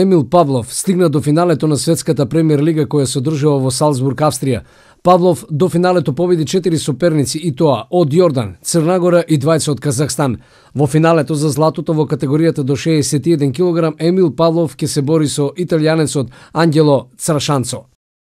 Емил Павлов стигна до финалето на светската премиер лига која се одржува во Салцбург, Австрија. Павлов до финалето победи 4 соперници и тоа од Јордан, Црнагора и двајца од Казахстан. Во финалето за златото во категоријата до 61 кг Емил Павлов ќе се бори со италијанецот Анѓело Црашанцо.